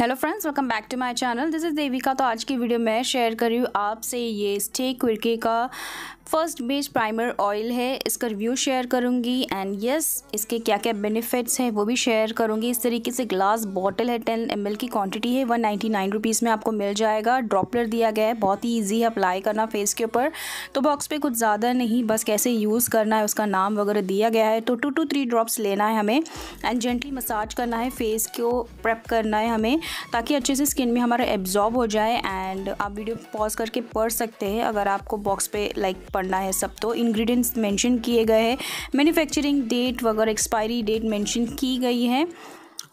hello friends welcome back to my channel this is Devika तो आज की वीडियो में शेयर कर रही हूँ आपसे ये स्टे क्विरके का फर्स्ट बेस प्राइमर ऑयल है इसका रिव्यू शेयर करूँगी एंड यस इसके क्या क्या बेनिफिट्स हैं वो भी शेयर करूँगी इस तरीके से ग्लास बॉटल है टेन एम की क्वांटिटी है वन नाइन्टी नाइन रुपीज़ में आपको मिल जाएगा ड्रॉपलर दिया गया है बहुत ही ईजी है अप्लाई करना फेस के ऊपर तो बॉक्स पे कुछ ज़्यादा नहीं बस कैसे यूज़ करना है उसका नाम वगैरह दिया गया है तो टू टू थ्री ड्रॉप्स लेना है हमें एंड जेंटली मसाज करना है फेस को प्रेप करना है हमें ताकि अच्छे से स्किन में हमारा एब्जॉर्ब हो जाए एंड आप वीडियो पॉज करके पढ़ सकते हैं अगर आपको बॉक्स पे लाइक पढ़ना है सब तो इंग्रेडिएंट्स मेंशन किए गए हैं मैन्युफैक्चरिंग डेट वगैरह एक्सपायरी डेट मेंशन की गई है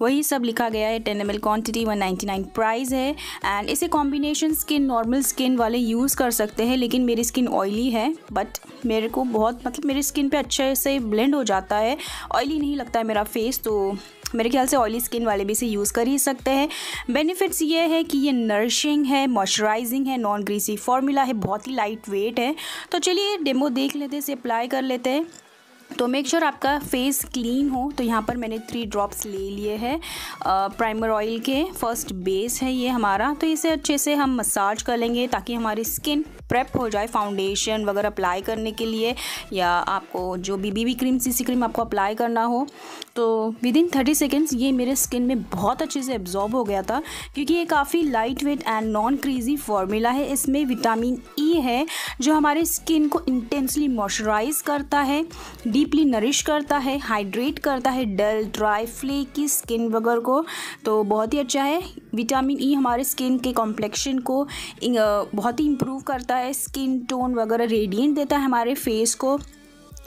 वही सब लिखा गया है ten M L quantity one ninety nine price है एंड इसे कॉम्बिनेशन स्किन नॉर्मल स्किन वाले यूज़ कर सकते हैं लेकिन मेरी स्किन ऑयली है बट मेरे को बहुत मतलब मेरी स्किन पे अच्छे से ब्लेंड हो जाता है ऑयली नहीं लगता है मेरा फेस तो मेरे ख्याल से ऑयली स्किन वाले भी इसे यूज़ कर ही सकते हैं बेनिफिट्स ये है कि ये नरिशिंग है मॉइस्चराइजिंग है नॉन ग्रीसी फॉर्मूला है बहुत ही लाइट वेट है तो चलिए डेमो देख लेते हैं इसे अप्लाई कर लेते हैं तो मेक श्योर sure आपका फेस क्लीन हो तो यहाँ पर मैंने थ्री ड्रॉप्स ले लिए हैं प्राइमर ऑयल के फर्स्ट बेस है ये हमारा तो इसे अच्छे से हम मसाज कर लेंगे ताकि हमारी स्किन प्रेप हो जाए फाउंडेशन वगैरह अप्लाई करने के लिए या आपको जो B B cream C C cream आपको अप्लाई करना हो तो विद इन थर्टी सेकेंड्स ये मेरे स्किन में बहुत अच्छे से एब्जॉर्ब हो गया था क्योंकि ये काफ़ी lightweight and non greasy formula है इसमें विटामिन ई e है जो हमारे स्किन को इंटेंसली मॉइस्चराइज करता है डीपली नरिश करता है हाइड्रेट करता है डल ड्राई फ्लेकी स्किन वगैरह को तो बहुत ही अच्छा है विटामिन ई e हमारे स्किन के कॉम्प्लेक्शन को बहुत ही इम्प्रूव करता है स्किन टोन वगैरह रेडियंट देता है हमारे फेस को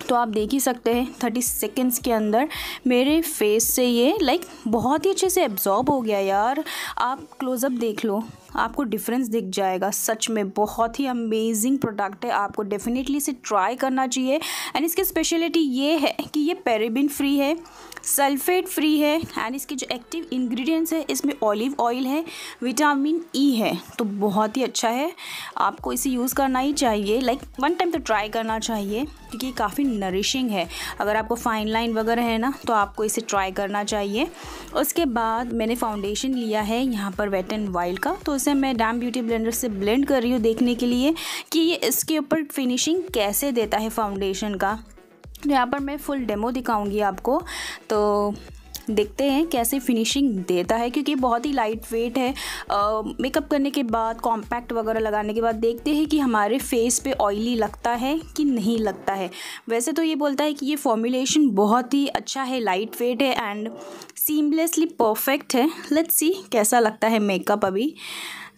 तो आप देख ही सकते हैं थर्टी सेकेंड्स के अंदर मेरे फेस से ये लाइक बहुत ही अच्छे से एब्जॉर्ब हो गया यार आप क्लोज़अप देख लो आपको डिफरेंस दिख जाएगा सच में बहुत ही अमेजिंग प्रोडक्ट है आपको डेफिनेटली इसे ट्राई करना चाहिए एंड इसकी स्पेशलिटी ये है कि ये पेरेबिन फ्री है सल्फेट फ्री है एंड इसके जो एक्टिव इंग्रेडिएंट्स है इसमें ऑलिव ऑयल है विटामिन ई e है तो बहुत ही अच्छा है आपको इसे यूज़ करना ही चाहिए लाइक वन टाइम तो ट्राई करना चाहिए क्योंकि ये काफ़ी नरिशिंग है अगर आपको फाइन लाइन वगैरह है ना तो आपको इसे ट्राई करना चाहिए उसके बाद मैंने फाउंडेशन लिया है यहाँ पर वेट एंड वाइल्ड का तो उसे मैं डैम ब्यूटी ब्लेंडर से ब्लेंड कर रही हूँ देखने के लिए कि ये इसके ऊपर फिनिशिंग कैसे देता है फाउंडेशन का तो यहाँ पर मैं फुल डेमो दिखाऊंगी आपको तो देखते हैं कैसे फिनिशिंग देता है क्योंकि बहुत ही लाइट वेट है मेकअप करने के बाद कॉम्पैक्ट वगैरह लगाने के बाद देखते हैं कि हमारे फेस पे ऑयली लगता है कि नहीं लगता है वैसे तो ये बोलता है कि ये फॉर्मुलेशन बहुत ही अच्छा है लाइट वेट है एंड सीमलेसली परफेक्ट है लेट्स सी कैसा लगता है मेकअप अभी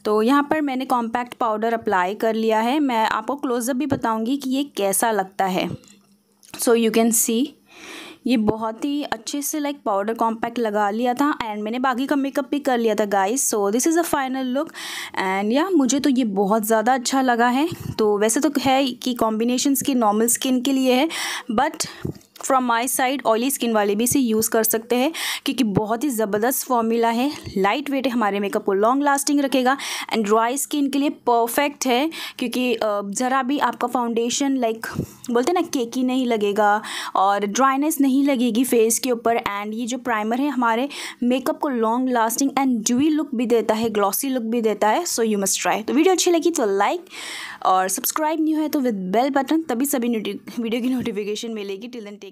तो यहाँ पर मैंने कॉम्पैक्ट पाउडर अप्लाई कर लिया है मैं आपको क्लोज़अप भी बताऊँगी कि ये कैसा लगता है सो यू कैन सी ये बहुत ही अच्छे से लाइक पाउडर कॉम्पैक्ट लगा लिया था एंड मैंने बाकी का मेकअप भी कर लिया था guys so this is a final look and या मुझे तो ये बहुत ज़्यादा अच्छा लगा है तो वैसे तो है कि कॉम्बिनेशन स्किन नॉर्मल स्किन के लिए है but from my side oily skin वाले भी इसे यूज़ कर सकते हैं क्योंकि बहुत ही ज़बरदस्त फॉर्मूला है लाइट वेट है हमारे मेकअप को लॉन्ग लास्टिंग रखेगा एंड ड्राई स्किन के लिए परफेक्ट है क्योंकि ज़रा भी आपका फाउंडेशन लाइक बोलते हैं ना केकी नहीं लगेगा और ड्राइनेस नहीं लगेगी फेस के ऊपर एंड ये जो प्राइमर है हमारे मेकअप को long lasting and dewy look भी देता है ग्लॉसी लुक भी देता है सो यू मस्ट ट्राई तो वीडियो अच्छी लगी तो लाइक और सब्सक्राइब न्यू है तो विद बेल बटन तभी सभी वीडियो की नोटिफिकेशन मिलेगी टिल एंड टेक